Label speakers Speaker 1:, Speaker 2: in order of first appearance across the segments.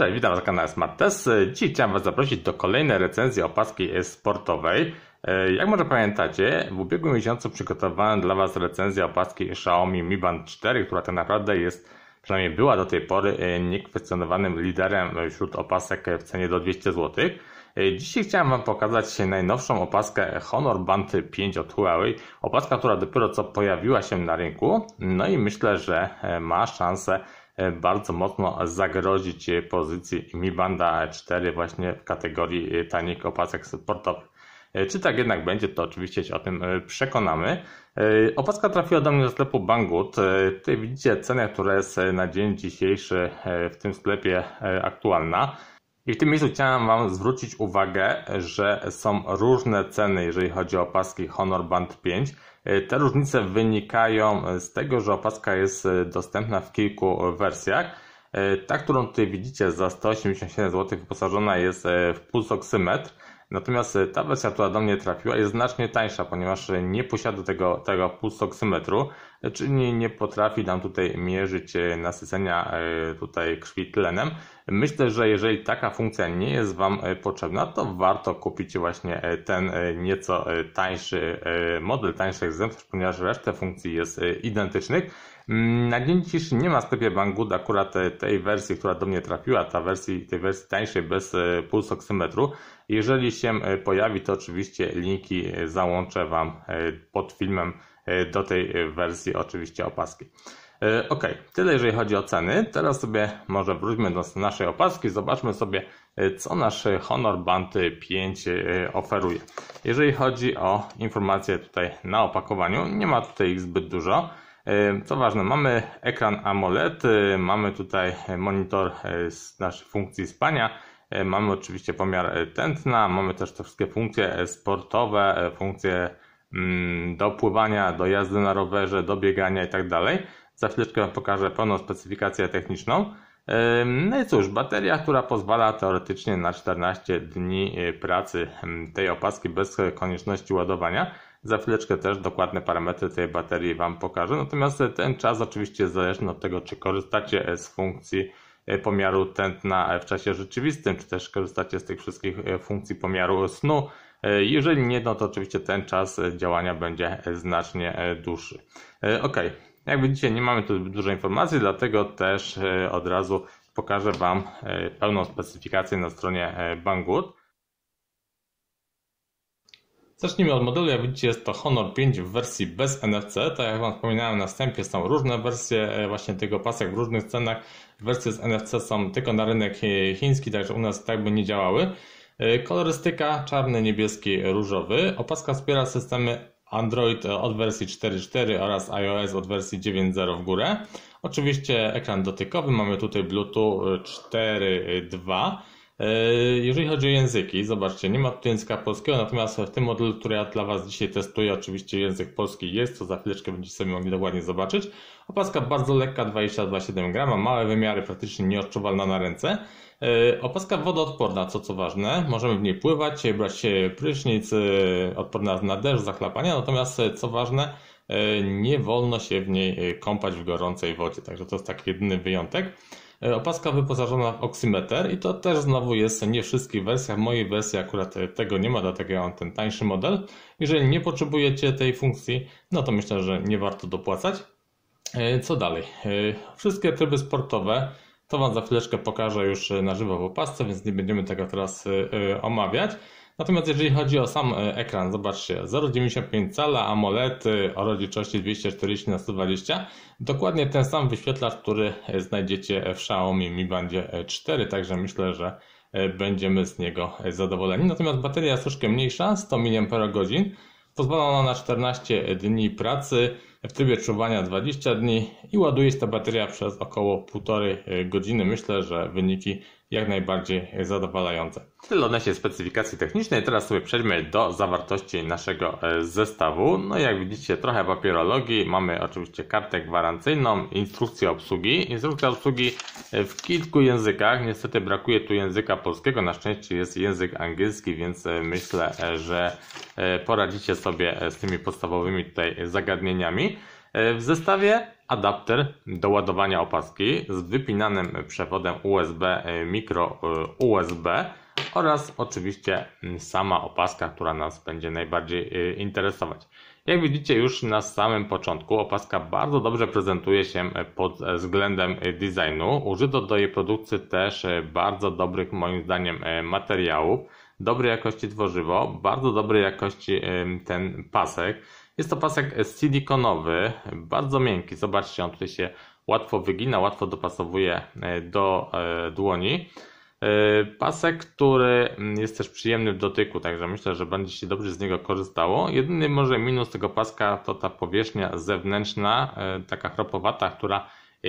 Speaker 1: Cześć, witam na kanale Smart Test. Dziś chciałem Was zaprosić do kolejnej recenzji opaski sportowej. E, jak może pamiętacie, w ubiegłym miesiącu przygotowałem dla Was recenzję opaski Xiaomi Mi Band 4, która tak naprawdę jest, przynajmniej była do tej pory, e, niekwestionowanym liderem wśród opasek w cenie do 200 zł. E, dzisiaj chciałem Wam pokazać najnowszą opaskę Honor Band 5 od Huawei. Opaska, która dopiero co pojawiła się na rynku, no i myślę, że ma szansę E, bardzo mocno zagrozić e, pozycji Mi Banda 4 e właśnie w kategorii tanich opasek sportowych. Czy tak jednak będzie, to oczywiście się o tym przekonamy. Opaska trafiła do mnie do sklepu Banggood. Tutaj widzicie cenę, która jest na dzień dzisiejszy w tym sklepie aktualna. I w tym miejscu chciałem Wam zwrócić uwagę, że są różne ceny, jeżeli chodzi o opaski Honor Band 5. Y, te różnice wynikają z tego, że opaska jest y, dostępna w kilku wersjach. Y, ta, którą tutaj widzicie za 187 zł wyposażona jest w pulsoksymetr. Natomiast e, ta wersja, która do mnie trafiła, jest znacznie tańsza, ponieważ e, nie posiada tego, tego pulsoksymetru, e, czyli nie potrafi nam tutaj mierzyć nasycenia tutaj krwi tlenem. Myślę, że jeżeli taka funkcja nie jest Wam potrzebna, to warto kupić właśnie ten nieco tańszy model, tańszy egzemplarz, ponieważ reszta funkcji jest identycznych. Mm, na dzień dzisiejszy nie ma w sklepie Banggood akurat tej wersji, która do mnie trafiła, ta wersji, tej wersji tańszej bez pulsoksymetru. Jeżeli się e, pojawi, to oczywiście linki e, załączę Wam e, pod filmem do tej wersji oczywiście opaski. Ok, tyle jeżeli chodzi o ceny. Teraz sobie może wróćmy do naszej opaski, zobaczmy sobie co nasz Honor Band 5 oferuje. Jeżeli chodzi o informacje tutaj na opakowaniu, nie ma tutaj ich zbyt dużo. Co ważne, mamy ekran AMOLED, mamy tutaj monitor z naszej funkcji spania, E, mamy oczywiście pomiar e, tętna, mamy też te wszystkie funkcje e, sportowe, funkcje mm, do pływania, do jazdy na rowerze, do biegania itd. Tak Za chwileczkę pokażę pełną specyfikację techniczną. No i cóż, bateria, która pozwala teoretycznie na 14 dni pracy tej opaski bez konieczności ładowania. Za chwileczkę też dokładne parametry tej baterii Wam pokażę. Natomiast ten czas oczywiście jest zależny od tego, czy korzystacie z funkcji E, pomiaru tętna e, w czasie rzeczywistym, czy też korzystacie z tych wszystkich e, funkcji pomiaru snu. Jeżeli nie, no to oczywiście ten czas działania będzie znacznie dłuższy. Ok, jak widzicie, nie mamy tu dużo informacji, dlatego też od razu pokażę Wam pełną specyfikację na stronie Banggood. Zacznijmy od modelu. Jak widzicie, jest to Honor 5 w wersji bez NFC. Tak jak Wam wspominałem na wstępie, są różne wersje e, właśnie tego pasek w różnych cenach. Wersje z NFC są tylko na rynek chiński, także u nas tak by nie działały. E, kolorystyka czarny, niebieski, różowy. Opaska wspiera systemy Android e, od wersji 4.4 oraz iOS od wersji 9.0 w górę. Oczywiście ekran dotykowy, mamy tutaj Bluetooth 4.2. E, jeżeli chodzi o języki, zobaczcie, nie ma tu języka polskiego, natomiast w tym modelu, który ja dla Was dzisiaj testuję, oczywiście język polski jest, to za chwileczkę będziecie sobie mogli dokładnie zobaczyć. Opaska bardzo lekka, 22,7 g, małe wymiary, praktycznie nieodczuwalna na ręce. E, opaska wodoodporna, co co ważne, możemy w niej pływać, e, brać się prysznic, odporna na deszcz, zachlapania, natomiast co ważne, nie wolno się w niej kąpać w gorącej wodzie, także to jest taki jedyny wyjątek. E, opaska wyposażona w oksymeter i to też znowu jest nie w wszystkich wersjach. W mojej wersji akurat e, tego nie ma, dlatego ja mam ten tańszy model. Jeżeli nie potrzebujecie tej funkcji, no to myślę, że nie warto dopłacać. E, co dalej? Wszystkie tryby sportowe to Wam za chwileczkę pokażę już na żywo w opasce, więc nie będziemy tego teraz omawiać. Natomiast jeżeli chodzi o sam e, ekran, zobaczcie, 0,95 cala, AMOLED y, o rozdzielczości 240 na 120 dokładnie ten sam wyświetlacz, który e, znajdziecie w Xiaomi Mi Bandzie 4, także myślę, że e, będziemy z niego zadowoleni. Natomiast bateria jest troszkę mniejsza, 100 mAh, pozwala ona na 14 dni pracy, w trybie czuwania 20 dni i ładuje się ta bateria przez około 1,5 godziny. Myślę, że wyniki jak najbardziej zadowalające. Tyle odnośnie specyfikacji technicznej. Teraz sobie przejdźmy do zawartości naszego e, zestawu. No jak widzicie trochę papierologii. Mamy oczywiście kartę gwarancyjną, instrukcję obsługi. Instrukcja obsługi e, w kilku językach. Niestety brakuje tu języka polskiego. Na szczęście jest język angielski, więc e, myślę, że poradzicie sobie z tymi podstawowymi tutaj zagadnieniami. W zestawie adapter do ładowania opaski z wypinanym przewodem USB e, mikro e, USB oraz oczywiście sama opaska, która nas będzie najbardziej e, interesować. Jak widzicie już na samym początku opaska bardzo dobrze prezentuje się pod względem designu. Użyto do jej produkcji też bardzo dobrych moim zdaniem materiałów, dobrej jakości tworzywo, bardzo dobrej jakości ten pasek. Jest to pasek silikonowy, bardzo miękki. Zobaczcie, on tutaj się łatwo wygina, łatwo dopasowuje e, do e, dłoni. E, pasek, który jest też przyjemny w dotyku, także myślę, że będzie się dobrze z niego korzystało. Jedyny może minus tego paska to ta powierzchnia zewnętrzna, taka chropowata, która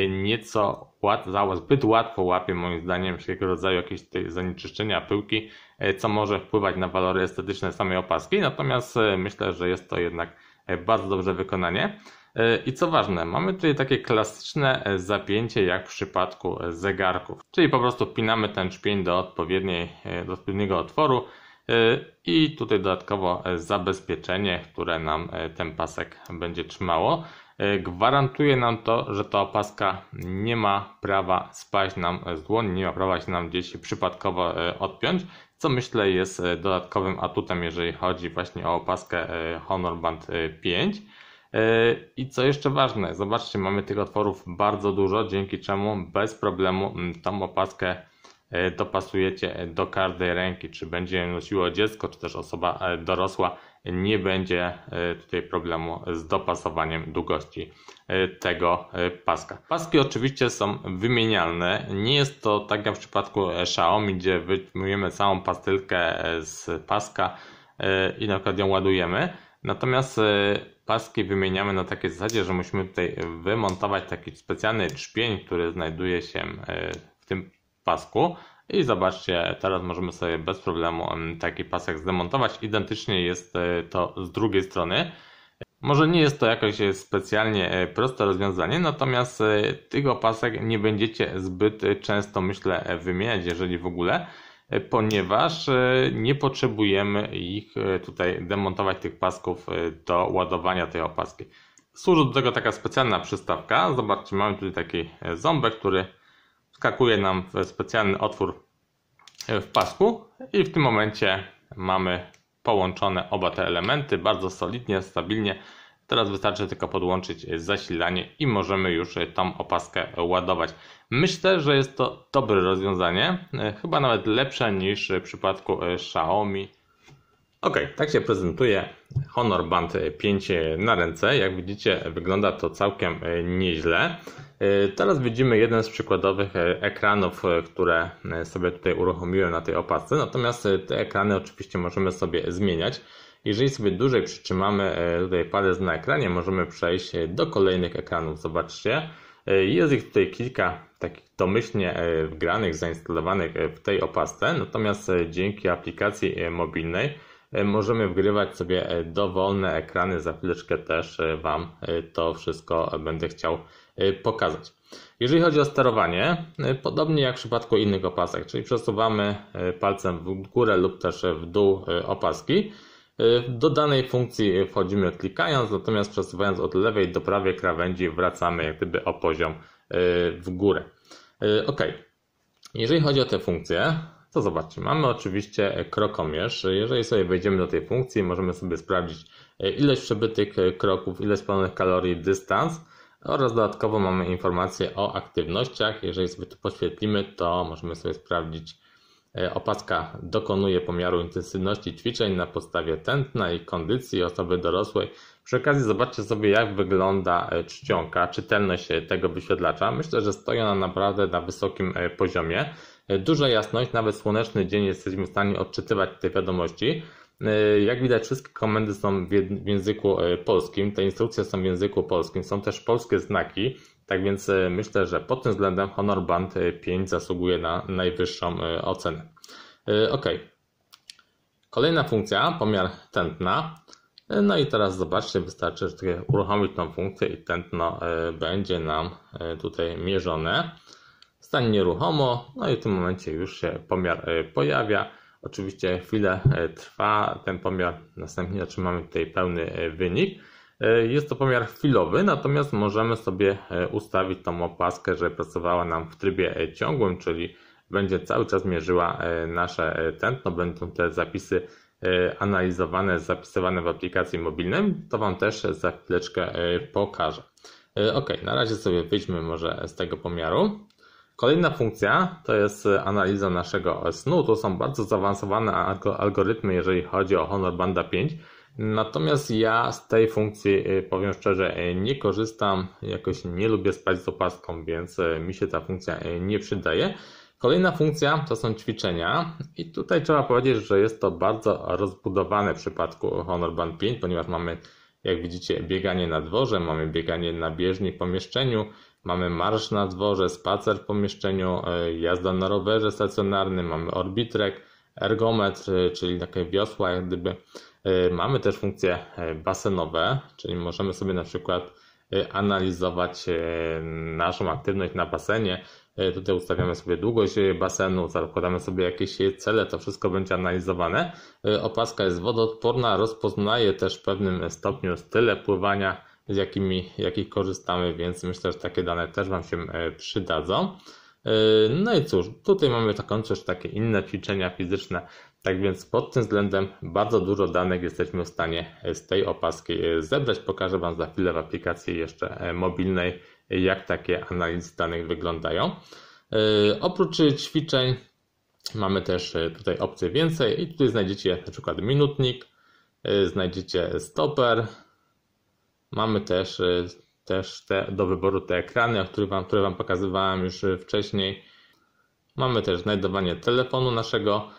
Speaker 1: nieco łat, zbyt łatwo łapie moim zdaniem wszelkiego rodzaju jakieś zanieczyszczenia, pyłki, co może wpływać na walory estetyczne samej opaski. Natomiast myślę, że jest to jednak E, bardzo dobrze wykonanie. E, I co ważne, mamy tutaj takie klasyczne e, zapięcie jak w przypadku zegarków, czyli po prostu pinamy ten szpień do, odpowiedniej, do odpowiedniego otworu i tutaj dodatkowo zabezpieczenie, które nam ten pasek będzie trzymało. Gwarantuje nam to, że ta opaska nie ma prawa spaść nam z dłoni, nie ma prawa się nam gdzieś przypadkowo odpiąć co myślę jest e, dodatkowym atutem, jeżeli chodzi właśnie o opaskę e, Honor Band 5. E, I co jeszcze ważne, zobaczcie, mamy tych otworów bardzo dużo, dzięki czemu bez problemu tą opaskę dopasujecie do każdej ręki, czy będzie nosiło dziecko, czy też osoba dorosła nie będzie e, tutaj problemu z dopasowaniem długości e, tego e, paska. Paski oczywiście są wymienialne. Nie jest to tak jak w przypadku Xiaomi, gdzie wyjmujemy całą pastylkę z paska i na przykład ją ładujemy. Natomiast paski wymieniamy na takiej zasadzie, że musimy tutaj wymontować taki specjalny trzpień, który znajduje się w tym pasku i zobaczcie, teraz możemy sobie bez problemu taki pasek zdemontować. Identycznie jest e, to z drugiej strony. Może nie jest to jakoś e, specjalnie e, proste rozwiązanie, natomiast tych opasek nie będziecie zbyt często, myślę, wymieniać, jeżeli w ogóle, ponieważ nie potrzebujemy ich tutaj demontować, tych pasków do ładowania tej opaski. Służy do tego taka specjalna przystawka. Zobaczcie, mamy tutaj taki ząbek, który wskakuje nam w specjalny otwór e, w pasku i w tym momencie mamy połączone oba te elementy bardzo solidnie, stabilnie. Teraz wystarczy tylko podłączyć zasilanie i możemy już tą opaskę ładować. Myślę, że jest to dobre rozwiązanie, e, chyba nawet lepsze niż w przypadku e, Xiaomi Ok, tak się prezentuje Honor Band 5 e, na ręce. Jak widzicie, wygląda to całkiem e, nieźle. E, teraz widzimy jeden z przykładowych ekranów, które sobie tutaj uruchomiłem na tej opasce. Natomiast te ekrany oczywiście możemy sobie zmieniać. Jeżeli sobie dłużej przytrzymamy tutaj palec na ekranie, możemy przejść do kolejnych ekranów. Zobaczcie, jest ich tutaj kilka takich domyślnie wgranych, zainstalowanych w tej opasce. Natomiast dzięki aplikacji mobilnej E, możemy wgrywać sobie e, dowolne ekrany. Za chwileczkę też e, Wam to wszystko będę chciał pokazać. Jeżeli chodzi o sterowanie, podobnie jak w przypadku innych opasek, czyli przesuwamy palcem w górę lub też w dół opaski. Do danej funkcji wchodzimy klikając, natomiast przesuwając od lewej do prawej krawędzi wracamy jak gdyby o poziom w górę. Ok, jeżeli chodzi o te funkcje, to zobaczcie, mamy oczywiście e, krokomierz. Jeżeli sobie wejdziemy do tej funkcji, możemy sobie sprawdzić e, ilość przebytych e, kroków, ile spalonych kalorii, dystans oraz dodatkowo mamy informacje o aktywnościach. Jeżeli sobie to poświetlimy, to możemy sobie sprawdzić Opaska dokonuje pomiaru intensywności ćwiczeń na podstawie tętna i kondycji osoby dorosłej. Przy okazji zobaczcie sobie, jak wygląda czcionka, czytelność tego wyświetlacza. Myślę, że stoi ona naprawdę na wysokim poziomie duża jasność, nawet słoneczny dzień jesteśmy w stanie odczytywać te wiadomości. E, jak widać, wszystkie komendy są w języku e, polskim, te instrukcje są w języku polskim, są też polskie znaki, tak więc e, myślę, że pod tym względem Honor Band 5 zasługuje na najwyższą ocenę. Ok. Kolejna funkcja, pomiar tętna. No i teraz zobaczcie, wystarczy że uruchomić tą funkcję i tętno będzie nam tutaj mierzone stań nieruchomo, no i w tym momencie już się pomiar e, pojawia. Oczywiście chwilę e, trwa ten pomiar, następnie otrzymamy tutaj pełny e, wynik. Jest to pomiar chwilowy, natomiast możemy sobie ustawić tą opaskę, że pracowała nam w trybie ciągłym, czyli będzie cały czas mierzyła nasze tętno, będą te zapisy analizowane, zapisywane w aplikacji mobilnej. To Wam też za chwileczkę pokażę. Ok, na razie sobie wyjdźmy może z tego pomiaru. Kolejna funkcja to jest e, analiza naszego snu. To są bardzo zaawansowane algorytmy, jeżeli chodzi o Honor Banda 5. Natomiast ja z tej funkcji, e, powiem szczerze, e, nie korzystam, jakoś nie lubię spać z opaską, więc mi się ta funkcja nie przydaje. Kolejna funkcja to są ćwiczenia i tutaj trzeba powiedzieć, że jest to bardzo rozbudowane w przypadku Honor Band 5, ponieważ mamy, jak widzicie, bieganie na dworze, mamy bieganie na bieżni w pomieszczeniu, Mamy marsz na dworze, spacer w pomieszczeniu, e, jazda na rowerze stacjonarnym, mamy orbitrek, ergometr, e, czyli takie wiosła jak gdyby. E, mamy też funkcje basenowe, czyli możemy sobie na przykład analizować naszą aktywność na basenie. Tutaj ustawiamy sobie długość basenu, zakładamy sobie jakieś cele, to wszystko będzie analizowane. Opaska jest wodoodporna, rozpoznaje też w pewnym stopniu style pływania z jakimi, jakich korzystamy, więc myślę, że takie dane też Wam się e, przydadzą. E, no i cóż, tutaj mamy taką też takie inne ćwiczenia fizyczne, tak więc pod tym względem bardzo dużo danych jesteśmy w stanie e, z tej opaski zebrać. Pokażę Wam za chwilę w aplikacji jeszcze mobilnej, jak takie analizy danych wyglądają. Oprócz ćwiczeń mamy też tutaj opcję więcej i tutaj znajdziecie na przykład minutnik, znajdziecie stoper, Mamy też, y, też te, do wyboru te ekrany, które wam, które wam pokazywałem już y, wcześniej. Mamy też znajdowanie telefonu naszego.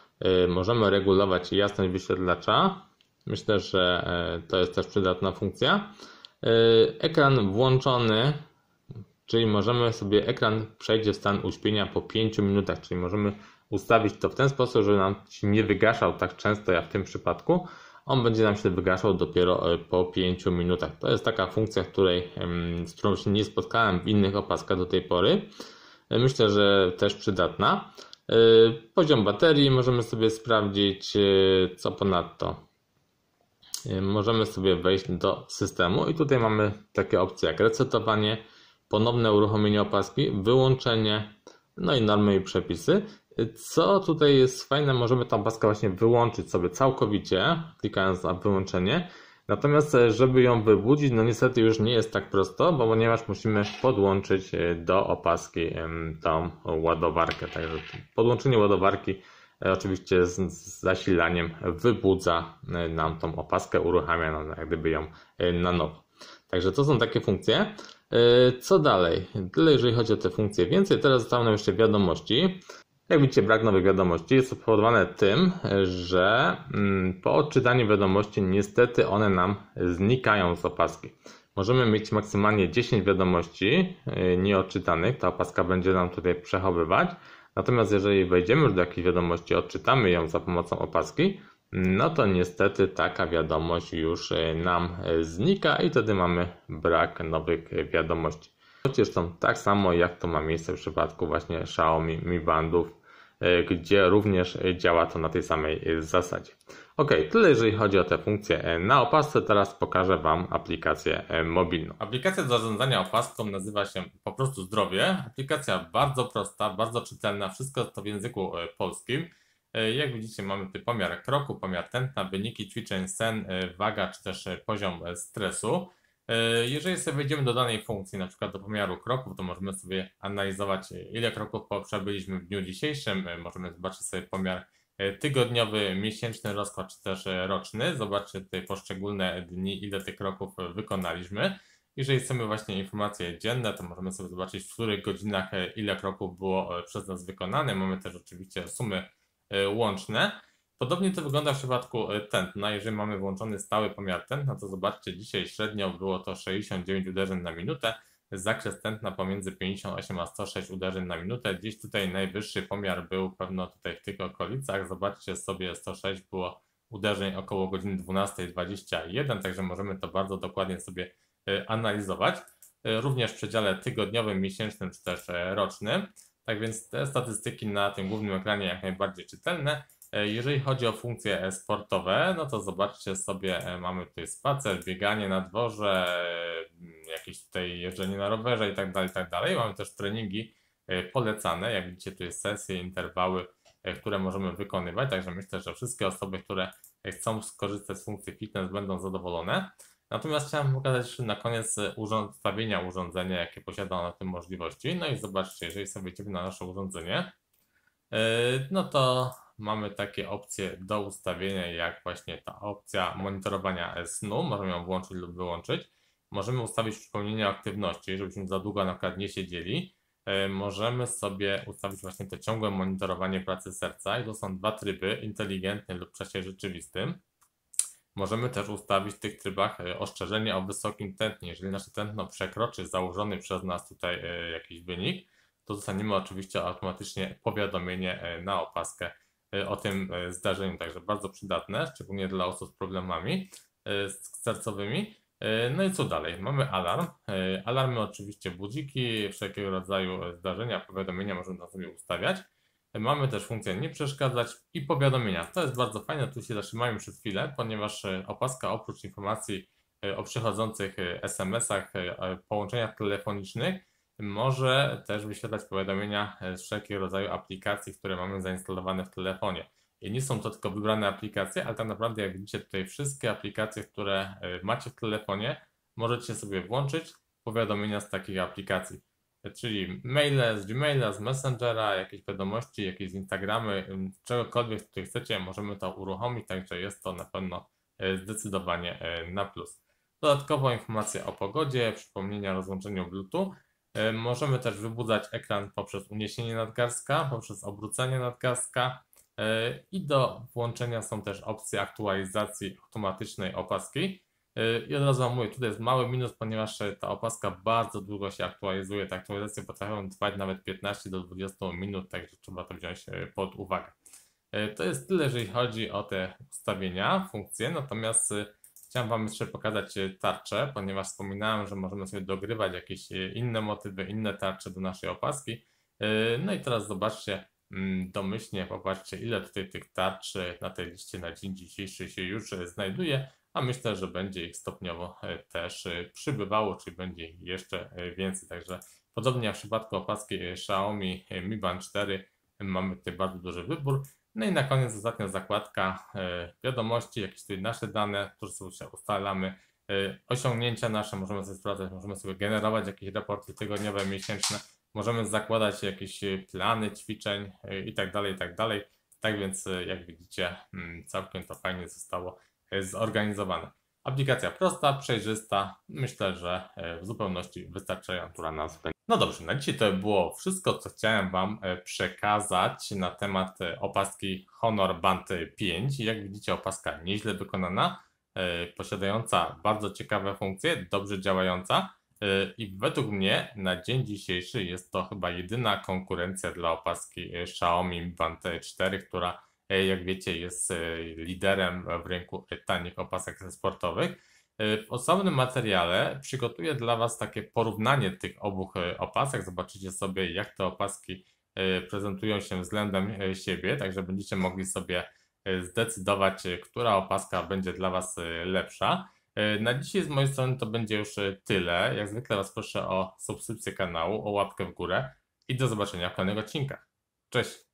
Speaker 1: Y, możemy regulować jasność wyświetlacza. Myślę, że to jest też przydatna funkcja. Ekran włączony, czyli możemy sobie ekran przejdzie w stan uśpienia po 5 minutach, czyli możemy ustawić to w ten sposób, żeby nam się nie wygaszał tak często jak w tym przypadku. On będzie nam się wygaszał dopiero e, po 5 minutach. To jest taka funkcja, której, z którą się nie spotkałem w innych opaskach do tej pory. E, myślę, że też przydatna. E, poziom baterii możemy sobie sprawdzić, co ponadto możemy sobie wejść do systemu i tutaj mamy takie opcje jak resetowanie, ponowne uruchomienie opaski, wyłączenie, no i normy i przepisy. Co tutaj jest fajne, możemy tą paskę właśnie wyłączyć sobie całkowicie, klikając na wyłączenie. Natomiast, e, żeby ją wybudzić, no niestety już nie jest tak prosto, bo ponieważ musimy podłączyć e, do opaski tą ładowarkę. Także podłączenie ładowarki e, oczywiście z, zasilaniem wybudza nam tą opaskę, uruchamia nam jak gdyby ją na nowo. Także to są takie funkcje. Co dalej? Tyle jeżeli chodzi o te funkcje. Więcej teraz zostaną jeszcze wiadomości. Jak widzicie, brak nowych wiadomości jest spowodowane tym, że mm, po odczytaniu wiadomości niestety one nam znikają z opaski. Możemy mieć maksymalnie 10 wiadomości y, nieodczytanych, ta opaska będzie nam tutaj przechowywać. Natomiast jeżeli wejdziemy już do jakiejś wiadomości, odczytamy ją za pomocą opaski, no to niestety taka wiadomość już y, nam znika i wtedy mamy brak nowych wiadomości. Przecież są tak samo jak to ma miejsce w przypadku właśnie Xiaomi Mi Bandów, e, gdzie również działa to na tej samej e, zasadzie. Ok, tyle jeżeli chodzi o te funkcje e, na opasce. Teraz pokażę Wam aplikację mobilną. Aplikacja do zarządzania opaską nazywa się po prostu Zdrowie. Aplikacja bardzo prosta, bardzo czytelna, wszystko to w języku polskim. Jak widzicie, mamy tutaj pomiar kroku, pomiar tętna, wyniki ćwiczeń, sen, waga czy też poziom stresu. E, jeżeli sobie wejdziemy do danej funkcji, na przykład do pomiaru kroków, to możemy sobie analizować, ile kroków przebyliśmy w dniu dzisiejszym. E, możemy zobaczyć sobie pomiar e, tygodniowy, miesięczny rozkład, czy też roczny. Zobaczcie tutaj poszczególne dni, ile tych kroków wykonaliśmy. Jeżeli chcemy właśnie informacje dzienne, to możemy sobie zobaczyć, w których godzinach ile kroków było przez nas wykonane. Mamy też oczywiście sumy łączne. Podobnie to wygląda w przypadku e, tętna. Jeżeli mamy włączony stały pomiar tętna, to zobaczcie, dzisiaj średnio było to 69 uderzeń na minutę. Zakres tętna pomiędzy 58 a 106 uderzeń na minutę. Dziś tutaj najwyższy pomiar był pewno tutaj w tych okolicach. Zobaczcie sobie, 106 było uderzeń około godziny 12.21, także możemy to bardzo dokładnie sobie e, analizować. E, również w przedziale tygodniowym, miesięcznym czy też rocznym. Tak więc te statystyki na tym głównym ekranie jak najbardziej czytelne. E, jeżeli chodzi o funkcje sportowe, no to zobaczcie sobie, e, mamy tutaj spacer, bieganie na dworze, e, jakieś tutaj jeżdżenie na rowerze i tak dalej, tak dalej. Mamy też treningi polecane, jak widzicie tu jest sesje, interwały, które możemy wykonywać, także myślę, że wszystkie osoby, które chcą skorzystać z funkcji fitness będą zadowolone. Natomiast chciałem pokazać na koniec urząd, stawienia urządzenia, jakie posiada na tym możliwości. No i zobaczcie, jeżeli sobie na nasze urządzenie, no to mamy takie opcje do ustawienia, jak właśnie ta opcja monitorowania snu. Możemy ją włączyć lub wyłączyć. Możemy ustawić przypomnienie aktywności, żebyśmy za długo na przykład nie siedzieli. E, możemy sobie ustawić właśnie to ciągłe monitorowanie pracy serca i to są dwa tryby, inteligentny lub w czasie rzeczywistym. Możemy też ustawić w tych trybach e, ostrzeżenie o wysokim tętnie. Jeżeli nasze tętno przekroczy założony przez nas tutaj e, jakiś wynik, to zostaniemy oczywiście automatycznie powiadomienie na opaskę. Y, o tym y, zdarzeniu, także bardzo przydatne, szczególnie dla osób z problemami y, sercowymi. No i co dalej? Mamy alarm. Alarmy oczywiście budziki, wszelkiego rodzaju zdarzenia, powiadomienia możemy sobie ustawiać. Mamy też funkcję nie przeszkadzać i powiadomienia. To jest bardzo fajne, tu się zatrzymałem przez chwilę, ponieważ opaska oprócz informacji o przychodzących SMS-ach, połączeniach telefonicznych, może też wyświetlać powiadomienia e, z wszelkiego rodzaju aplikacji, które mamy zainstalowane w telefonie. I nie są to tylko wybrane aplikacje, ale tak naprawdę, jak widzicie, tutaj wszystkie aplikacje, które e, macie w telefonie, możecie sobie włączyć powiadomienia z takich aplikacji. E, czyli maile z Gmaila, z Messengera, jakieś wiadomości, jakieś z Instagramy, czegokolwiek, tutaj chcecie, możemy to uruchomić, także jest to na pewno zdecydowanie na plus. Dodatkowo informacje o pogodzie, przypomnienia o rozłączeniu Bluetooth E, możemy też wybudzać ekran poprzez uniesienie nadgarstka, poprzez obrócenie nadgarstka e, i do włączenia są też opcje aktualizacji automatycznej opaski. E, I od razu mówię, tutaj jest mały minus, ponieważ ta opaska bardzo długo się aktualizuje. Te aktualizacje potrafią trwać nawet 15 do 20 minut, także trzeba to wziąć pod uwagę. To jest tyle, jeżeli chodzi o te ustawienia, funkcje, natomiast Chciałem Wam jeszcze pokazać e, tarczę, ponieważ wspominałem, że możemy sobie dogrywać jakieś e, inne motywy, inne tarcze do naszej opaski. E, no i teraz zobaczcie mm, domyślnie, popatrzcie ile tutaj tych tarczy na tej liście na dzień dzisiejszy się już znajduje, a myślę, że będzie ich stopniowo też przybywało, czyli będzie ich jeszcze więcej. Także podobnie jak w przypadku opaski Xiaomi Mi Band 4 mamy tutaj bardzo duży wybór. No i na koniec ostatnia zakładka e, wiadomości, jakieś tutaj nasze dane, to sobie ustalamy. E, osiągnięcia nasze możemy sobie sprawdzać, możemy sobie generować jakieś raporty tygodniowe, miesięczne, możemy zakładać jakieś e, plany ćwiczeń i tak dalej, i tak dalej. Tak więc, jak widzicie, mm, całkiem to fajnie zostało zorganizowane. Aplikacja prosta, przejrzysta. Myślę, że w zupełności wystarczająca dla nas będzie. No dobrze, na dzisiaj to było wszystko, co chciałem Wam e, przekazać na temat e, opaski Honor Band 5. Jak widzicie, opaska nieźle wykonana, e, posiadająca bardzo ciekawe funkcje, dobrze działająca i według mnie na dzień dzisiejszy jest to chyba jedyna konkurencja dla opaski Xiaomi Band 4, która jak wiecie jest liderem w rynku tanich opasek sportowych. E, w osobnym materiale przygotuję dla Was takie porównanie tych obu e, opasek. Zobaczycie sobie, jak te opaski e, prezentują się względem siebie, także będziecie mogli sobie zdecydować, która opaska będzie dla Was lepsza. Na dzisiaj z mojej strony to będzie już tyle. Jak zwykle Was proszę o subskrypcję kanału, o łapkę w górę i do zobaczenia w kolejnych odcinkach. Cześć!